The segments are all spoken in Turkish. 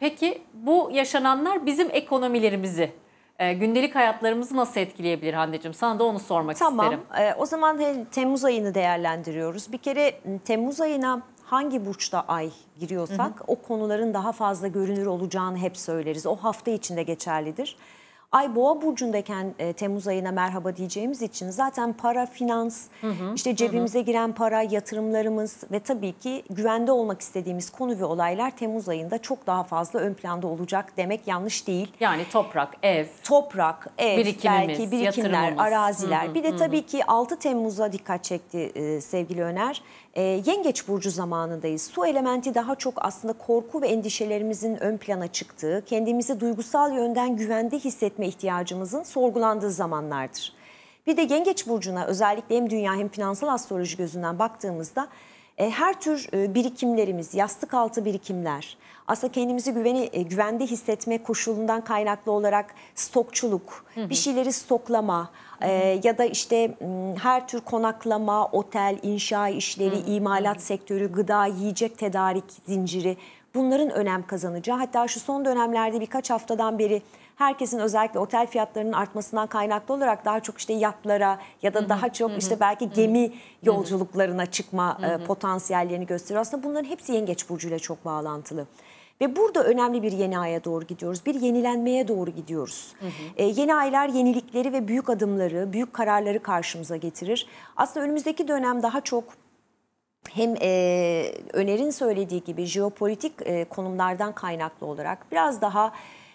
Peki bu yaşananlar bizim ekonomilerimizi e, gündelik hayatlarımızı nasıl etkileyebilir Hande'cim? Sana da onu sormak tamam. isterim. Tamam. E, o zaman Temmuz ayını değerlendiriyoruz. Bir kere Temmuz ayına hangi burçta ay giriyorsak hı hı. o konuların daha fazla görünür olacağını hep söyleriz. O hafta içinde geçerlidir. Ay boğa burcundayken e, Temmuz ayına merhaba diyeceğimiz için zaten para, finans, hı hı, işte cebimize hı. giren para, yatırımlarımız ve tabii ki güvende olmak istediğimiz konu ve olaylar Temmuz ayında çok daha fazla ön planda olacak demek yanlış değil. Yani toprak, ev, toprak, ev, belki birikimler, araziler. Hı hı, bir de hı. tabii ki 6 Temmuz'a dikkat çekti e, sevgili Öner. E, Yengeç burcu zamanındayız. Su elementi daha çok aslında korku ve endişelerimizin ön plana çıktığı, kendimizi duygusal yönden güvende hissettiğimiz etme ihtiyacımızın sorgulandığı zamanlardır. Bir de Yengeç Burcu'na özellikle hem dünya hem finansal astroloji gözünden baktığımızda e, her tür e, birikimlerimiz, yastık altı birikimler, aslında kendimizi güveni, e, güvende hissetme koşulundan kaynaklı olarak stokçuluk, hı hı. bir şeyleri stoklama hı hı. ya da işte her tür konaklama, otel, inşa işleri, hı hı. imalat sektörü, gıda, yiyecek tedarik zinciri bunların önem kazanacağı hatta şu son dönemlerde birkaç haftadan beri herkesin özellikle otel fiyatlarının artmasından kaynaklı olarak daha çok işte yatlara ya da daha çok işte belki gemi yolculuklarına çıkma e, potansiyellerini gösteriyor. Aslında bunların hepsi Yengeç Burcu çok bağlantılı. Ve burada önemli bir yeni aya doğru gidiyoruz. Bir yenilenmeye doğru gidiyoruz. Hı hı. E, yeni aylar yenilikleri ve büyük adımları, büyük kararları karşımıza getirir. Aslında önümüzdeki dönem daha çok hem e, Öner'in söylediği gibi jeopolitik e, konumlardan kaynaklı olarak biraz daha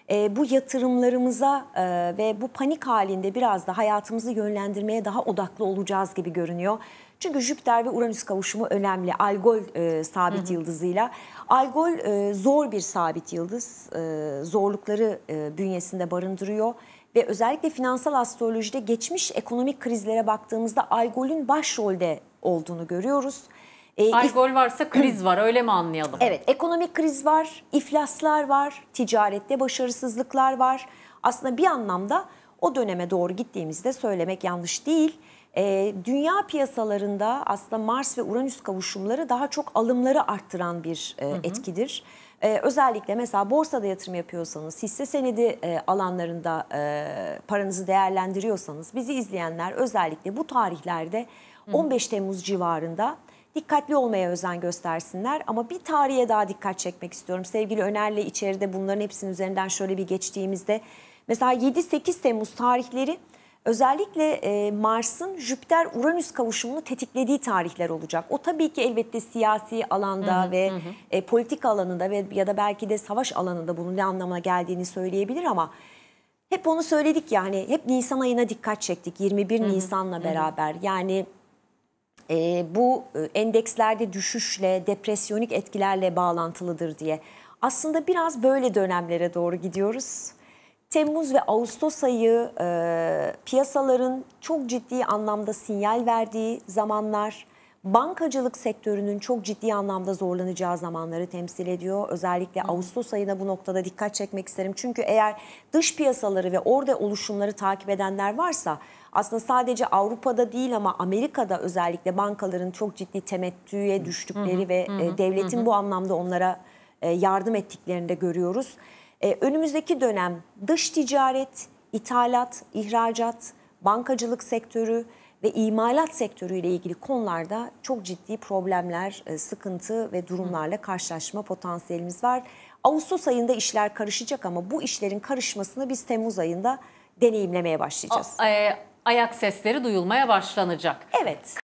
e, bu yatırımlarımıza e, ve bu panik halinde biraz da hayatımızı yönlendirmeye daha odaklı olacağız gibi görünüyor. Çünkü Jüpiter ve Uranüs kavuşumu önemli. Algol e, sabit hı hı. yıldızıyla. Algol e, zor bir sabit yıldız. E, zorlukları e, bünyesinde barındırıyor. Ve özellikle finansal astrolojide geçmiş ekonomik krizlere baktığımızda algolün başrolde olduğunu görüyoruz. E, ee, Algol varsa kriz var öyle mi anlayalım? Evet ekonomik kriz var, iflaslar var, ticarette başarısızlıklar var. Aslında bir anlamda o döneme doğru gittiğimizde söylemek yanlış değil. E, dünya piyasalarında aslında Mars ve Uranüs kavuşumları daha çok alımları arttıran bir e, etkidir. E, özellikle mesela borsada yatırım yapıyorsanız, hisse senedi e, alanlarında e, paranızı değerlendiriyorsanız bizi izleyenler özellikle bu tarihlerde 15 Temmuz civarında dikkatli olmaya özen göstersinler. Ama bir tarihe daha dikkat çekmek istiyorum. Sevgili Öner'le içeride bunların hepsinin üzerinden şöyle bir geçtiğimizde mesela 7-8 Temmuz tarihleri özellikle e, Mars'ın Jüpiter-Uranüs kavuşumunu tetiklediği tarihler olacak. O tabii ki elbette siyasi alanda hı hı, ve hı. E, politik alanında ve ya da belki de savaş alanında bunun ne anlamına geldiğini söyleyebilir ama hep onu söyledik yani hep Nisan ayına dikkat çektik 21 Nisan'la beraber. Yani ee, e, bu endekslerde düşüşle, depresyonik etkilerle bağlantılıdır diye. Aslında biraz böyle dönemlere doğru gidiyoruz. Temmuz ve Ağustos ayı e, piyasaların çok ciddi anlamda sinyal verdiği zamanlar bankacılık sektörünün çok ciddi anlamda zorlanacağı zamanları temsil ediyor. Özellikle Hı. Ağustos ayına bu noktada dikkat çekmek isterim. Çünkü eğer dış piyasaları ve orada oluşumları takip edenler varsa aslında sadece Avrupa'da değil ama Amerika'da özellikle bankaların çok ciddi temettüye düştükleri hı hı, ve hı, e, devletin hı. bu anlamda onlara e, yardım ettiklerini de görüyoruz. E, önümüzdeki dönem dış ticaret, ithalat, ihracat, bankacılık sektörü, ve imalat sektörüyle ilgili konularda çok ciddi problemler, e, sıkıntı ve durumlarla karşılaşma potansiyelimiz var. Ağustos ayında işler karışacak ama bu işlerin karışmasını biz Temmuz ayında deneyimlemeye başlayacağız. A, e, ayak sesleri duyulmaya başlanacak. Evet.